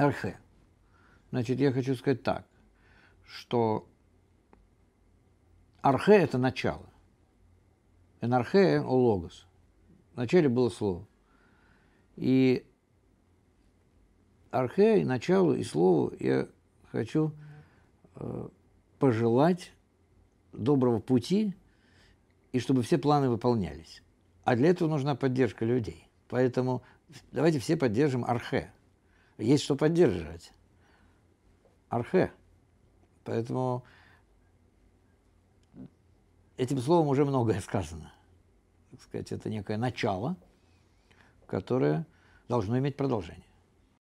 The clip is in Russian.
РХ. Значит, я хочу сказать так, что архе – это начало. Энархе – о логос. Вначале было слово. И архе, и началу, и слову я хочу э, пожелать доброго пути, и чтобы все планы выполнялись. А для этого нужна поддержка людей. Поэтому давайте все поддержим архе – есть что поддерживать. Архе. Поэтому этим словом уже многое сказано. Так сказать, это некое начало, которое должно иметь продолжение.